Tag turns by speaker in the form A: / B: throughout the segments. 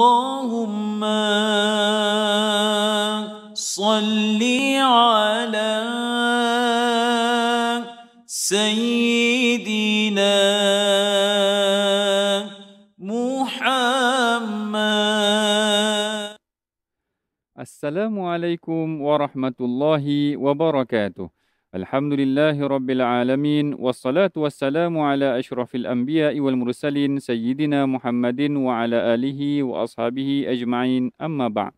A: اللهم صل على سيدنا
B: محمد السلام عليكم ورحمة الله وبركاته Alhamdulillahi Rabbil Alamin Wassalatu wassalamu ala ashrafil anbiya wal mursalin Sayyidina Muhammadin wa ala alihi wa ashabihi ajma'in Amma ba'd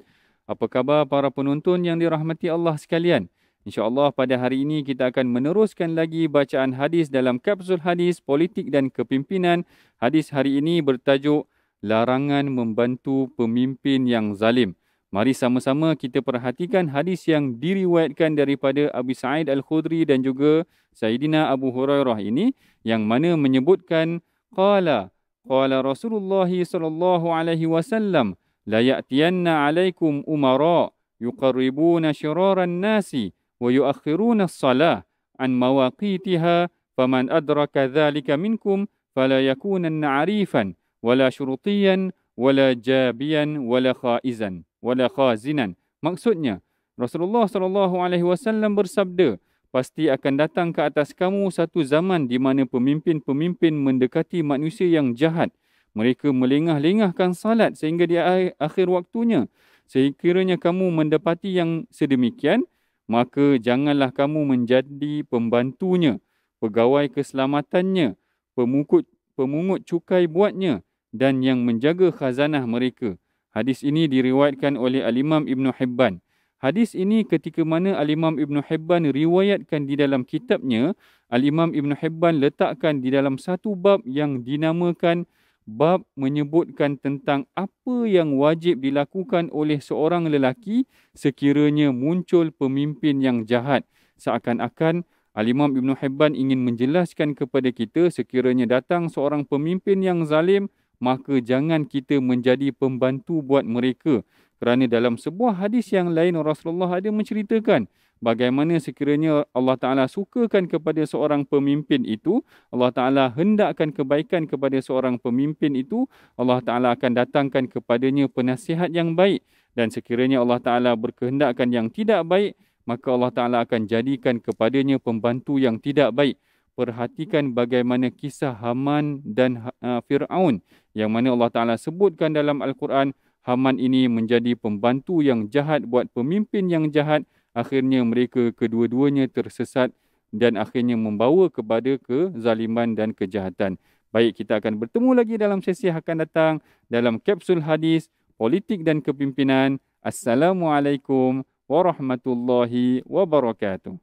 B: Apa khabar para penonton yang dirahmati Allah sekalian? InsyaAllah pada hari ini kita akan meneruskan lagi bacaan hadis dalam kapsul hadis politik dan kepimpinan. Hadis hari ini bertajuk Larangan Membantu Pemimpin Yang Zalim. Mari sama-sama kita perhatikan hadis yang diriwayatkan daripada Abu Sa'id Al-Khudri dan juga Sayyidina Abu Hurairah ini yang mana menyebutkan qala qala Rasulullah sallallahu alaihi wasallam la ya'tiyanna alaikum umara yuqarribuna shiraran nasi wa yu'akhiruna as-salah an mawaqitiha faman adraka dhalika minkum fala yakunanna narifan wala shurutiyan wala jabiyan wala kha'izan wala khazinan. Maksudnya, Rasulullah sallallahu alaihi wasallam bersabda, pasti akan datang ke atas kamu satu zaman di mana pemimpin-pemimpin mendekati manusia yang jahat. Mereka melengah-lengahkan salat sehingga di akhir waktunya. Sekiranya kamu mendapati yang sedemikian, maka janganlah kamu menjadi pembantunya, pegawai keselamatannya, pemungut pemungut cukai buatnya dan yang menjaga khazanah mereka. Hadis ini diriwayatkan oleh Al-Imam Ibn Hibban. Hadis ini ketika mana Al-Imam Ibn Hibban riwayatkan di dalam kitabnya, Al-Imam Ibn Hibban letakkan di dalam satu bab yang dinamakan bab menyebutkan tentang apa yang wajib dilakukan oleh seorang lelaki sekiranya muncul pemimpin yang jahat. Seakan-akan Al-Imam Ibn Hibban ingin menjelaskan kepada kita sekiranya datang seorang pemimpin yang zalim, maka jangan kita menjadi pembantu buat mereka. Kerana dalam sebuah hadis yang lain Rasulullah ada menceritakan bagaimana sekiranya Allah Ta'ala sukakan kepada seorang pemimpin itu, Allah Ta'ala hendakkan kebaikan kepada seorang pemimpin itu, Allah Ta'ala akan datangkan kepadanya penasihat yang baik. Dan sekiranya Allah Ta'ala berkehendakkan yang tidak baik, maka Allah Ta'ala akan jadikan kepadanya pembantu yang tidak baik perhatikan bagaimana kisah Haman dan uh, Firaun yang mana Allah Taala sebutkan dalam al-Quran Haman ini menjadi pembantu yang jahat buat pemimpin yang jahat akhirnya mereka kedua-duanya tersesat dan akhirnya membawa kepada kezaliman dan kejahatan baik kita akan bertemu lagi dalam sesi akan datang dalam kapsul hadis politik dan kepimpinan assalamualaikum warahmatullahi wabarakatuh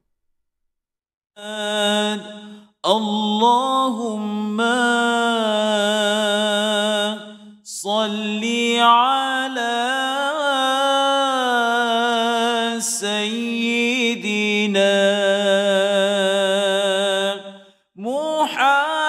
A: اللهم صل على سيدنا محمد